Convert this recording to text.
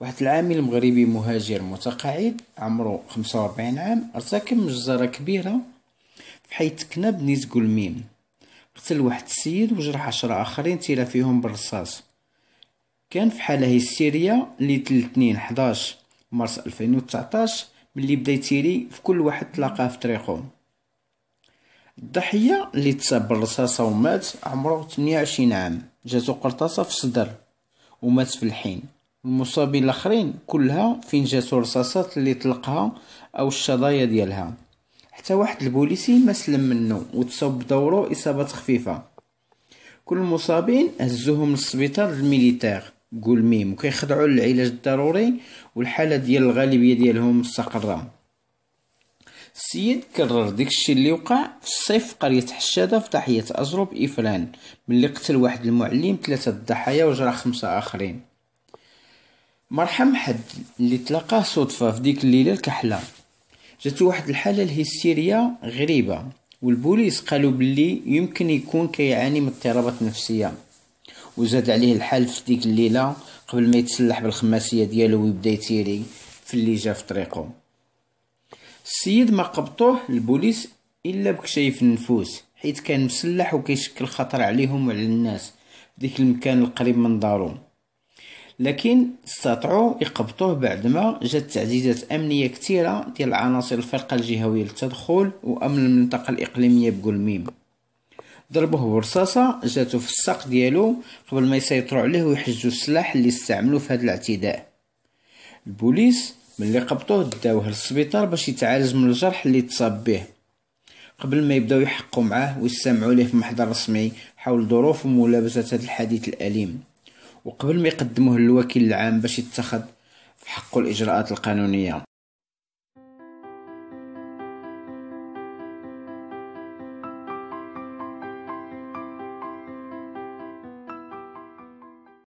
واحد العامل مغربي مهاجر متقاعد عمره 45 عام ارتكب مجزرة كبيرة في حي تكنا بنيت قلميم قتل واحد السيد وجرح عشرة اخرين تيرا فيهم بالرصاص كان في حالة هيستيريه اللي 2 11 مارس 2019 ملي بدا يتيري في كل واحد تلاقاه في طريقه الضحية اللي تصاب بالرصاصة ومات عمره 28 عام جاتو قرطاسة في الصدر ومات في الحين المصابين الاخرين كلها فين جاتو الرصاصات اللي طلقها او الشظايا ديالها حتى واحد البوليسي ما سلم منه وتصاب بدورو اصابه خفيفه كل المصابين هزوهم للسبيطار الميليتير قول ميم وكيخضعوا للعلاج الضروري والحاله ديال الغالبيه ديالهم مستقره السيد كرر ديك الشيء اللي وقع في الصيف في قرية حشادة في ضاحية أزروب إفران ملي قتل واحد المعلم ثلاثة ضحايا وجرى خمسة آخرين مرحم حد اللي تلاقاه صدفة في ديك الليلة الكحلة جاتو واحد الحالة الهستيرية غريبة والبوليس قالوا باللي يمكن يكون كيعاني من اضطرابات نفسية وزاد عليه الحال في ديك الليلة قبل ما يتسلح بالخماسية ديالو ويبدا يتيري في اللي جا في طريقه السيد ما قبطوه البوليس الا بكشايف النفوس حيت كان مسلح وكيشكل خطر عليهم وعلى الناس في ديك المكان القريب من دارهم لكن استطاعوا يقبطوه بعدما جات تعزيزات امنيه كثيره ديال عناصر الفرقه الجهويه للتدخل وامن المنطقه الاقليميه بقلميم ضربوه برصاصه جاتو في الساق ديالو قبل ما يسيطروا عليه ويحجزوا السلاح اللي استعملوه في هذا الاعتداء البوليس ملي قبطوه داوه للسبيطار باش يتعالج من الجرح اللي تصاب به قبل ما يبداو يحقوا معاه ويستمعوا ليه في محضر رسمي حول ظروف وملابسه هذا الحديث الاليم وقبل ما يقدموه للوكيل العام باش يتخذ في حقه الإجراءات القانونية